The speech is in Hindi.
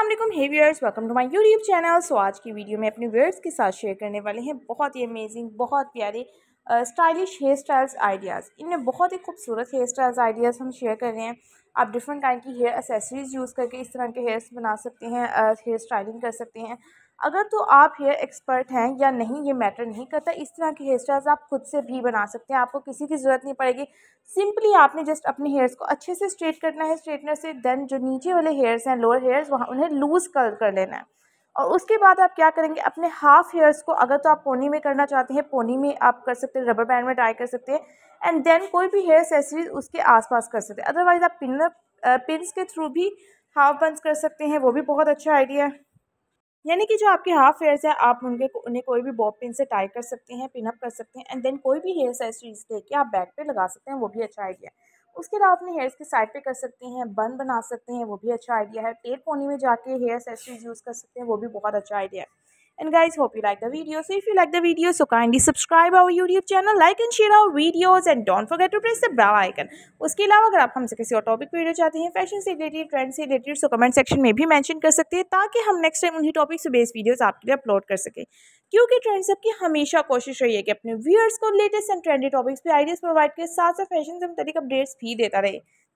Aslam hey viewers welcome to my YouTube channel so आज की वीडियो में अपने व्यूअर्स के साथ शेयर करने वाले हैं बहुत ही अमेजिंग बहुत प्यारे स्टाइलिश हेयर स्टाइल्स आइडियाज़ इनमें बहुत ही खूबसूरत हेयर स्टाइल्स आइडियाज़ हम शेयर कर रहे हैं आप डिफरेंट काइंड की हेयर एसेसरीज़ यूज़ करके इस तरह के हेयर्स बना सकते हैं हेयर स्टाइलिंग कर सकते हैं अगर तो आप हेयर एक्सपर्ट हैं या नहीं ये मैटर नहीं करता इस तरह के हेयर स्टाइल्स आप खुद से भी बना सकते हैं आपको किसी की ज़रूरत नहीं पड़ेगी सिंपली आपने जस्ट अपने हेयर्स को अच्छे से स्ट्रेट करना है स्ट्रेटनर से देन जो नीचे वाले हेयर्स हैं लोअर हेयर्स वहाँ उन्हें लूज़ कर कर लेना है और उसके बाद आप क्या करेंगे अपने हाफ हेयर्स को अगर तो आप पोनी में करना चाहते हैं पोनी में आप कर सकते हैं रबर बैंड में ट्राई कर सकते हैं एंड देन कोई भी हेयर एक्सेसरीज उसके आसपास कर सकते हैं अदरवाइज़ आप पिन पिन के थ्रू भी हाफ बंस कर सकते हैं वो भी बहुत अच्छा आइडिया है यानी कि जो आपके हाफ हेयर्स है आप उनके उन्हें कोई भी बॉब पिन से टाई कर सकते हैं पिनअप कर सकते हैं एंड देन कोई भी हेयर एक्सेसरीज लेके आप बैक पे लगा सकते हैं वो भी अच्छा आइडिया है उसके अलावा अपने हेयर्स के साइड पे कर सकते हैं बन बना सकते हैं वो भी अच्छा आइडिया है टेल पोनी में जाके हेयर एक्सेसरीज यूज़ कर सकते हैं वो भी बहुत अच्छा आइडिया है and guys hope you like the video so if you like the video so kindly subscribe our youtube channel like and share our videos and don't forget to press the bell icon उसके अलावा अगर आप हमसे किसी और टॉपिक वीडियो चाहते हैं फैशन से रिलेटेड ट्रेंड से रिलेटेड सो कमेंट सेक्शन में भी मेंशन कर सकते हैं ताकि हम नेक्स्ट टाइम उन्हीं टॉपिक से बेस्ड वीडियोस आपके लिए अपलोड कर सकें क्योंकि ट्रेंड्स की हमेशा कोशिश रही है कि अपने व्यूअर्स को लेटेस्ट एंड ट्रेंडी टॉपिक्स पे आइडियाज़ प्रोवाइड के साथ साथ फैशन से मुतलिक अपडेट्स भी देता रहे